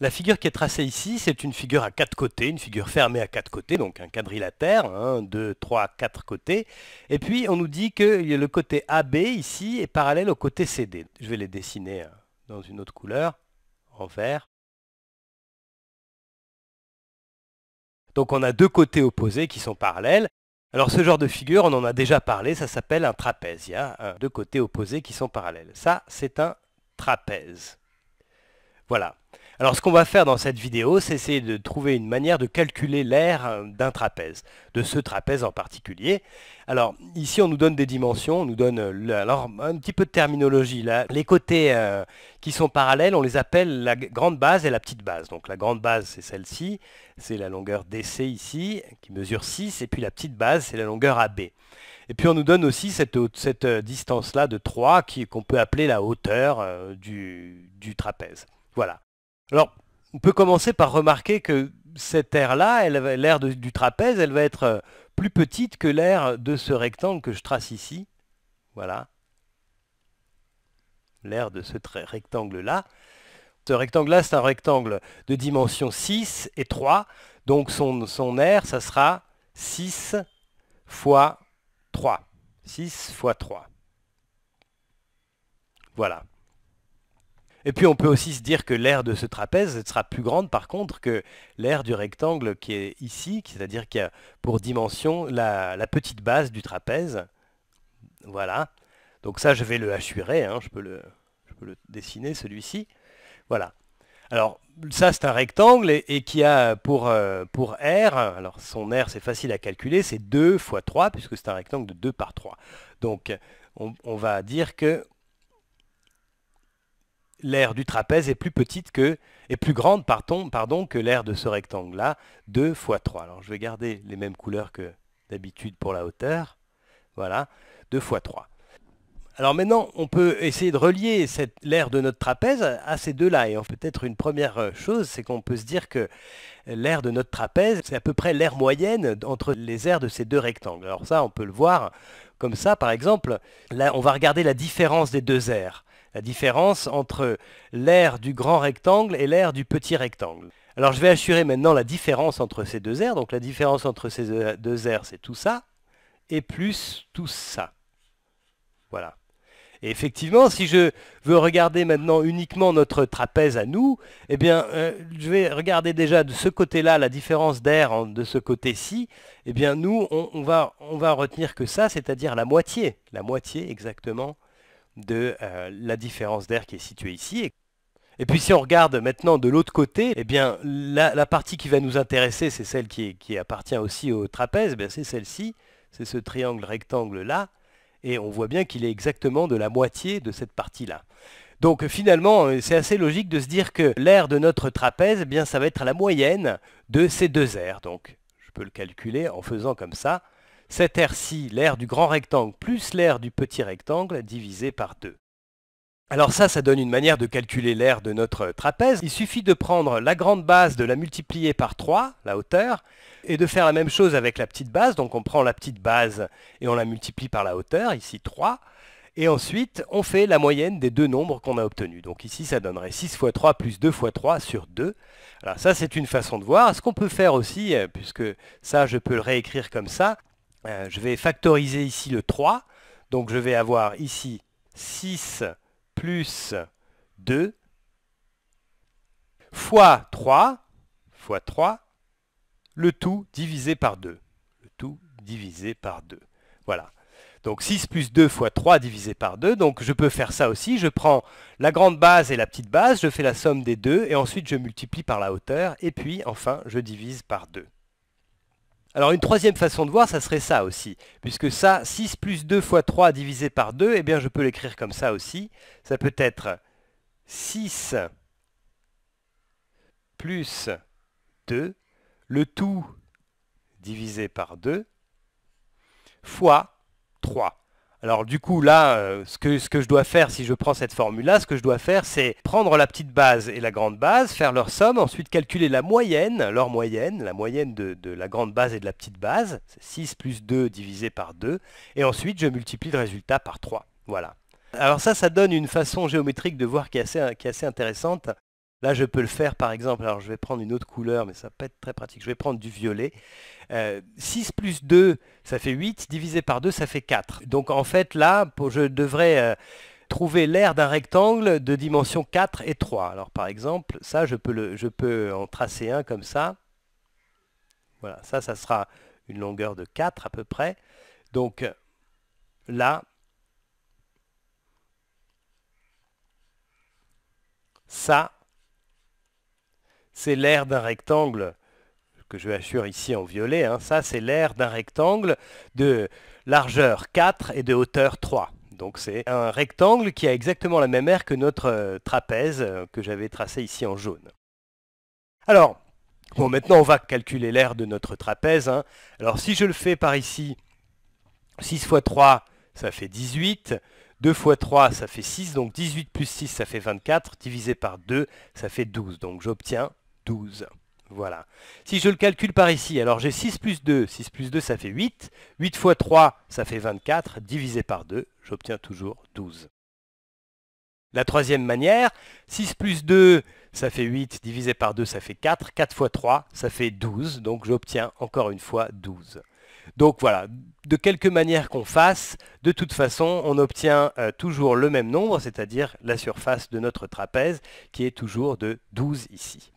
La figure qui est tracée ici, c'est une figure à quatre côtés, une figure fermée à quatre côtés, donc un quadrilatère, un, 2, 3, 4 côtés. Et puis on nous dit que le côté AB ici est parallèle au côté CD. Je vais les dessiner hein, dans une autre couleur, en vert. Donc on a deux côtés opposés qui sont parallèles. Alors ce genre de figure, on en a déjà parlé, ça s'appelle un trapèze. Il y a euh, deux côtés opposés qui sont parallèles. Ça, c'est un trapèze. Voilà. Alors ce qu'on va faire dans cette vidéo, c'est essayer de trouver une manière de calculer l'aire euh, d'un trapèze, de ce trapèze en particulier. Alors ici on nous donne des dimensions, on nous donne euh, alors un petit peu de terminologie. Là. Les côtés euh, qui sont parallèles, on les appelle la grande base et la petite base. Donc la grande base c'est celle-ci, c'est la longueur DC ici, qui mesure 6, et puis la petite base c'est la longueur AB. Et puis on nous donne aussi cette, cette distance-là de 3 qu'on peut appeler la hauteur du trapèze. Voilà. Alors, on peut commencer par remarquer que cette aire-là, l'aire du trapèze, elle va être euh, plus petite que l'aire de ce rectangle que je trace ici. Voilà. L'aire de ce rectangle-là. Ce rectangle-là, c'est un rectangle de dimension 6 et 3. Donc son, son aire, ça sera 6 fois 3. 6 fois 3. Voilà. Et puis on peut aussi se dire que l'aire de ce trapèze sera plus grande par contre que l'aire du rectangle qui est ici, c'est-à-dire qui a pour dimension la, petite base du trapèze. Voilà. Donc ça, je vais le hachurer, hein, je, peux le, dessiner celui-ci. Voilà. Alors ça c'est un rectangle et, qui a pour, euh, pour R, alors son R c'est facile à calculer, c'est 2 fois 3 puisque c'est un rectangle de 2 par 3. Donc on va dire que l'aire du trapèze est plus petite que, est plus grande pardon, pardon, que l'aire de ce rectangle-là, 2 x 3. Alors je vais garder les mêmes couleurs que d'habitude pour la hauteur. Voilà, 2 x 3. Alors maintenant, on peut essayer de relier cette, l'aire de notre trapèze à ces deux-là. Et peut-être une première euh, chose, c'est qu'on peut se dire que l'aire de notre trapèze, c'est à peu près l'aire moyenne entre les aires de ces deux rectangles. Alors ça, on peut le voir comme ça, par exemple. Là, on va regarder la différence des deux aires la différence entre l'air du grand rectangle et l'air du petit rectangle. Alors je vais assurer maintenant la différence entre ces deux airs. Donc la différence entre ces deux airs, c'est tout ça, et plus tout ça. Voilà. Et effectivement, si je veux regarder maintenant uniquement notre trapèze à nous, eh bien, euh, je vais regarder déjà de ce côté-là la différence d'air de ce côté-ci. Eh bien, nous, on, va, on va retenir que ça, c'est-à-dire la moitié, la moitié exactement de euh, la différence d'air qui est située ici. Et puis si on regarde maintenant de l'autre côté, eh bien la, partie qui va nous intéresser, c'est celle qui, appartient aussi au trapèze, eh c'est celle-ci, c'est ce triangle rectangle-là, et on voit bien qu'il est exactement de la moitié de cette partie-là. Donc finalement, euh, c'est assez logique de se dire que l'air de notre trapèze, eh bien ça va être la moyenne de ces deux airs. Donc je peux le calculer en faisant comme ça cette aire-ci, l'aire du grand rectangle plus l'aire du petit rectangle, divisé par 2. Alors ça, ça donne une manière de calculer l'aire de notre trapèze. Il suffit de prendre la grande base, de la multiplier par 3, la hauteur, et de faire la même chose avec la petite base. Donc on prend la petite base et on la multiplie par la hauteur, ici 3. Et ensuite, on fait la moyenne des deux nombres qu'on a obtenus. Donc ici, ça donnerait 6 fois 3 plus 2 fois 3 sur 2. Alors ça, c'est une façon de voir. Ce qu'on peut faire aussi, euh, puisque ça, je peux le réécrire comme ça, euh, je vais factoriser ici le 3. Donc je vais avoir ici 6 plus 2 fois 3 fois 3, le tout divisé par 2. Le tout divisé par 2. Voilà. Donc 6 plus 2 fois 3 divisé par 2. Donc je peux faire ça aussi. Je prends la grande base et la petite base, je fais la somme des deux et ensuite je multiplie par la hauteur et puis enfin je divise par 2. Alors une troisième façon de voir, ça serait ça aussi. Puisque ça, 6 plus 2 fois 3 divisé par 2, eh bien je peux l'écrire comme ça aussi. Ça peut être 6 plus 2, le tout divisé par 2, fois 3. Alors du coup là, euh, ce, que, je dois faire si je prends cette formule-là, ce que je dois faire c'est prendre la petite base et la grande base, faire leur somme, ensuite calculer la moyenne, leur moyenne, la moyenne de, la grande base et de la petite base, 6 plus 2 divisé par 2, et ensuite je multiplie le résultat par 3. Voilà. Alors ça, ça donne une façon géométrique de voir qui est assez intéressante. Là, je peux le faire, par exemple, alors je vais prendre une autre couleur, mais ça peut être très pratique. Je vais prendre du violet. 6 euh, plus 2, ça fait 8, divisé par 2, ça fait 4. Donc en fait, là, je devrais euh, trouver l'air d'un rectangle de dimension 4 et 3. Alors par exemple, ça, je peux, le, je peux en tracer un comme ça. Voilà, ça, ça sera une longueur de 4 à peu près. Donc là, ça, c'est l'air d'un rectangle que je assure ici en violet. Hein, ça, c'est l'air d'un rectangle de largeur 4 et de hauteur 3. Donc c'est un rectangle qui a exactement la même aire que notre euh, trapèze euh, que j'avais tracé ici en jaune. Alors, bon, maintenant on va calculer l'air de notre trapèze. Hein. Alors si je le fais par ici, 6 x 3, ça fait 18. 2 x 3, ça fait 6. Donc 18 plus 6, ça fait 24. Divisé par 2, ça fait 12. Donc j'obtiens 12. Voilà. Si je le calcule par ici, alors j'ai 6 plus 2. 6 plus 2, ça fait 8. 8 fois 3, ça fait 24. Divisé par 2, j'obtiens toujours 12. La troisième manière, 6 plus 2, ça fait 8. Divisé par 2, ça fait 4. 4 fois 3, ça fait 12. Donc j'obtiens encore une fois 12. Donc voilà, de quelque manière qu'on fasse, de toute façon, on obtient euh, toujours le même nombre, c'est-à-dire la surface de notre trapèze, qui est toujours de 12 ici.